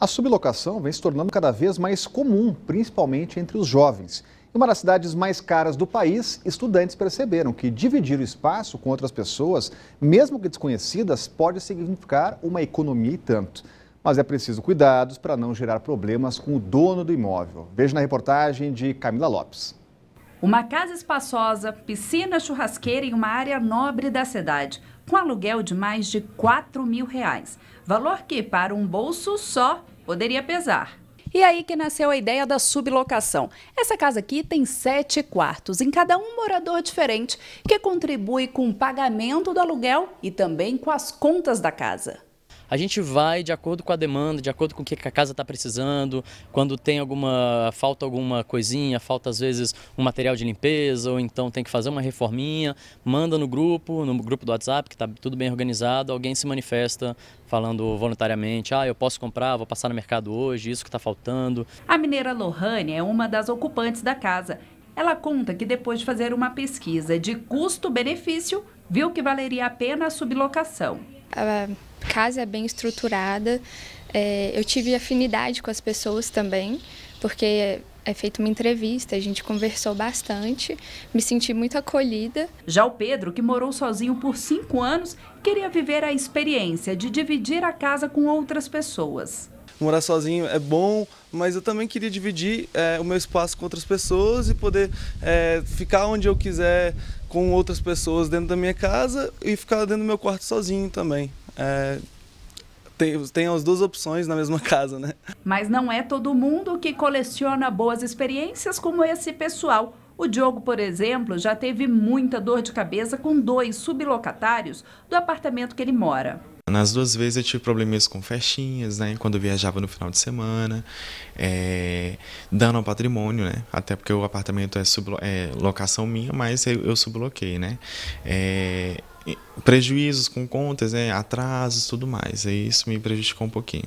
A sublocação vem se tornando cada vez mais comum, principalmente entre os jovens. Em uma das cidades mais caras do país, estudantes perceberam que dividir o espaço com outras pessoas, mesmo que desconhecidas, pode significar uma economia e tanto. Mas é preciso cuidados para não gerar problemas com o dono do imóvel. Veja na reportagem de Camila Lopes. Uma casa espaçosa, piscina churrasqueira em uma área nobre da cidade com aluguel de mais de 4 mil reais, valor que para um bolso só poderia pesar. E aí que nasceu a ideia da sublocação. Essa casa aqui tem sete quartos, em cada um morador diferente, que contribui com o pagamento do aluguel e também com as contas da casa. A gente vai de acordo com a demanda, de acordo com o que a casa está precisando, quando tem alguma falta alguma coisinha, falta às vezes um material de limpeza ou então tem que fazer uma reforminha, manda no grupo, no grupo do WhatsApp, que está tudo bem organizado, alguém se manifesta falando voluntariamente, ah, eu posso comprar, vou passar no mercado hoje, isso que está faltando. A mineira Lohane é uma das ocupantes da casa. Ela conta que depois de fazer uma pesquisa de custo-benefício, viu que valeria a pena a sublocação a casa é bem estruturada. É, eu tive afinidade com as pessoas também, porque é feita uma entrevista, a gente conversou bastante, me senti muito acolhida. Já o Pedro, que morou sozinho por cinco anos, queria viver a experiência de dividir a casa com outras pessoas morar sozinho é bom, mas eu também queria dividir é, o meu espaço com outras pessoas e poder é, ficar onde eu quiser com outras pessoas dentro da minha casa e ficar dentro do meu quarto sozinho também. É, tem, tem as duas opções na mesma casa, né? Mas não é todo mundo que coleciona boas experiências como esse pessoal. O Diogo, por exemplo, já teve muita dor de cabeça com dois sublocatários do apartamento que ele mora. Nas duas vezes eu tive probleminhas com festinhas, né? Quando eu viajava no final de semana, é, ao patrimônio, né? Até porque o apartamento é, é locação minha, mas eu, eu subloquei, né? É, prejuízos com contas, né? Atrasos, tudo mais. E isso me prejudicou um pouquinho.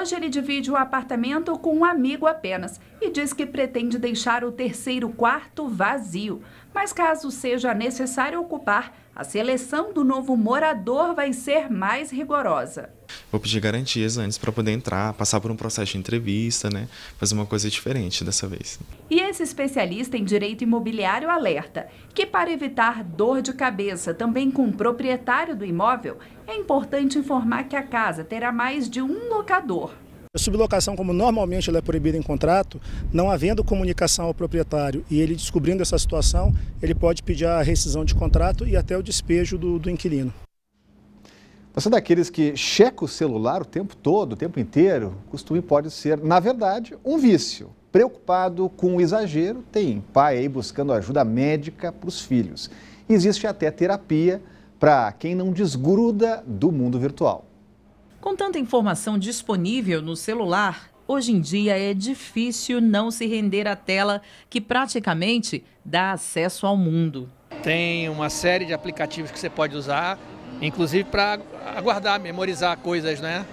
Hoje ele divide o apartamento com um amigo apenas e diz que pretende deixar o terceiro quarto vazio. Mas caso seja necessário ocupar, a seleção do novo morador vai ser mais rigorosa vou pedir garantias antes para poder entrar, passar por um processo de entrevista, né? Fazer uma coisa diferente dessa vez. E esse especialista em direito imobiliário alerta que para evitar dor de cabeça também com o proprietário do imóvel, é importante informar que a casa terá mais de um locador. A sublocação, como normalmente ela é proibida em contrato, não havendo comunicação ao proprietário e ele descobrindo essa situação, ele pode pedir a rescisão de contrato e até o despejo do, do inquilino. Então, você é daqueles que checa o celular o tempo todo, o tempo inteiro? O costume pode ser, na verdade, um vício. Preocupado com o exagero, tem pai aí buscando ajuda médica para os filhos. Existe até terapia para quem não desgruda do mundo virtual. Com tanta informação disponível no celular, hoje em dia é difícil não se render à tela que praticamente dá acesso ao mundo. Tem uma série de aplicativos que você pode usar Inclusive para aguardar, memorizar coisas, né?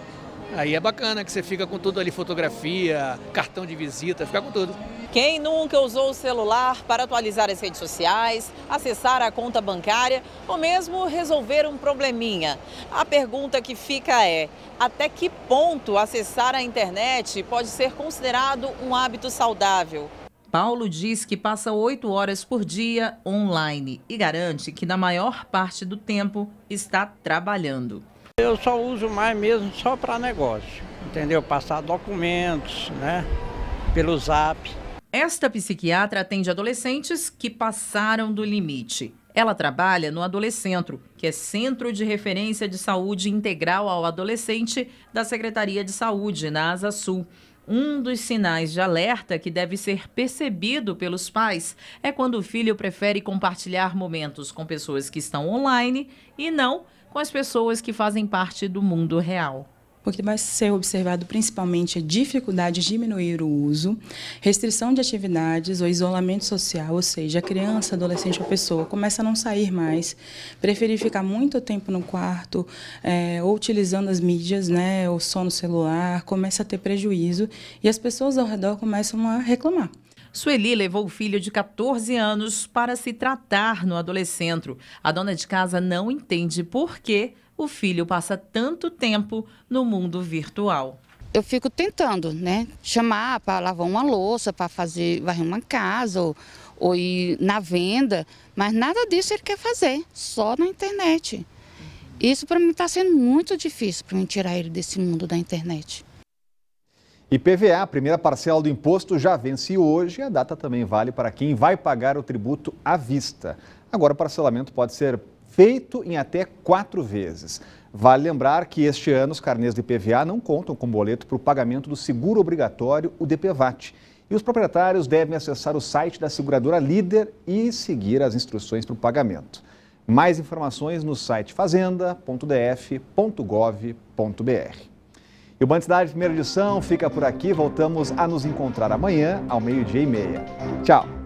Aí é bacana que você fica com tudo ali, fotografia, cartão de visita, fica com tudo. Quem nunca usou o celular para atualizar as redes sociais, acessar a conta bancária ou mesmo resolver um probleminha? A pergunta que fica é: até que ponto acessar a internet pode ser considerado um hábito saudável? Paulo diz que passa oito horas por dia online e garante que na maior parte do tempo está trabalhando. Eu só uso mais mesmo só para negócio, entendeu? Passar documentos, né? Pelo zap. Esta psiquiatra atende adolescentes que passaram do limite. Ela trabalha no Adolescentro, que é Centro de Referência de Saúde Integral ao Adolescente da Secretaria de Saúde, na Asa Sul. Um dos sinais de alerta que deve ser percebido pelos pais é quando o filho prefere compartilhar momentos com pessoas que estão online e não com as pessoas que fazem parte do mundo real o que vai ser observado principalmente é dificuldade de diminuir o uso, restrição de atividades ou isolamento social, ou seja, a criança, adolescente ou pessoa começa a não sair mais, preferir ficar muito tempo no quarto é, ou utilizando as mídias, né, o sono celular, começa a ter prejuízo e as pessoas ao redor começam a reclamar. Sueli levou o filho de 14 anos para se tratar no adolescente. A dona de casa não entende por que o filho passa tanto tempo no mundo virtual. Eu fico tentando, né? Chamar para lavar uma louça, para fazer varrer uma casa ou, ou ir na venda, mas nada disso ele quer fazer, só na internet. Isso para mim está sendo muito difícil para mim tirar ele desse mundo da internet. IPVA, a primeira parcela do imposto, já vence hoje e a data também vale para quem vai pagar o tributo à vista. Agora o parcelamento pode ser feito em até quatro vezes. Vale lembrar que este ano os carnês de PVA não contam com boleto para o pagamento do seguro obrigatório, o DPVAT. E os proprietários devem acessar o site da seguradora líder e seguir as instruções para o pagamento. Mais informações no site fazenda.df.gov.br. E o Bandidade Primeira Edição fica por aqui. Voltamos a nos encontrar amanhã, ao meio-dia e meia. Tchau!